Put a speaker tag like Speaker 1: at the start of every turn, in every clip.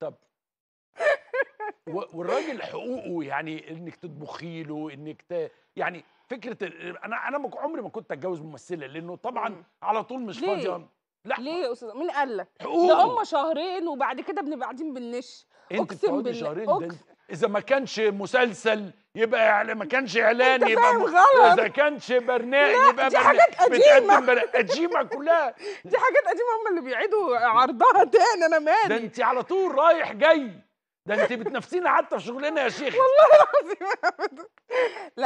Speaker 1: طب والراجل حقوقه يعني انك تطبخي له انك ت... يعني فكره انا انا عمري ما كنت اتجوز ممثله لانه
Speaker 2: طبعا على طول مش فاضيه لا ليه يا استاذ مين قال لك؟ ده هم شهرين وبعد كده بنبقى قاعدين بنش اقسم بالله شهرين
Speaker 1: أكس... اذا ما كانش مسلسل يبقى يعني ما كانش اعلان يبقى غلط اذا كانش برنامج يبقى دي حاجات قديمه بر... قديمه
Speaker 2: كلها دي حاجات قديمه هم اللي بيعيدوا عرضها تاني انا مالي ده انت
Speaker 1: على طول رايح جاي ده انت بتنافسينا حتى في شغلنا يا شيخ والله العظيم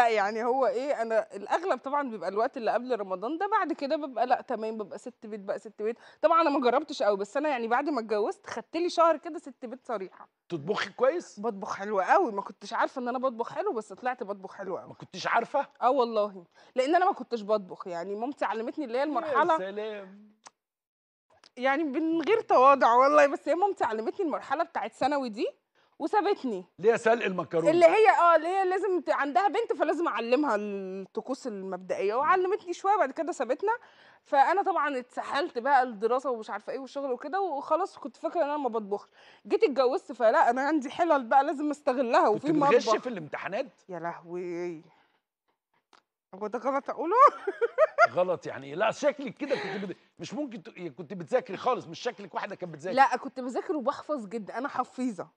Speaker 2: يعني هو ايه انا الاغلب طبعا بيبقى الوقت اللي قبل رمضان ده بعد كده ببقى لا تمام ببقى ست بيت بقى ست بيت طبعا انا ما جربتش قوي بس انا يعني بعد ما اتجوزت خدت لي شهر كده ست بيت صريحه تطبخي كويس بطبخ حلو قوي ما كنتش عارفه ان انا بطبخ حلو بس طلعت بطبخ حلو قوي ما كنتش عارفه اه والله لان انا ما كنتش بطبخ يعني مامتي علمتني اللي هي المرحله يا
Speaker 1: سلام
Speaker 2: يعني من غير تواضع والله بس هي مامتي علمتني المرحله بتاعت ثانوي دي وسابتني
Speaker 1: اللي هي سلق المكرونه اللي هي
Speaker 2: اه اللي هي لازم عندها بنت فلازم اعلمها الطقوس المبدئيه وعلمتني شويه بعد كده سابتنا فانا طبعا اتسحلت بقى الدراسه ومش عارفه ايه والشغل وكده وخلاص كنت فاكره ان انا ما بطبخش جيت اتجوزت فلا انا عندي حلل بقى لازم استغلها وفي مطبخ بتغش في الامتحانات يا لهوي هو ده غلط اقوله
Speaker 1: غلط يعني لا شكلك كده كنت بد... مش ممكن ت... كنت بتذاكري خالص مش شكلك واحده كانت بتذاكر لا كنت
Speaker 2: بذاكر وبحفظ جدا انا حفيظه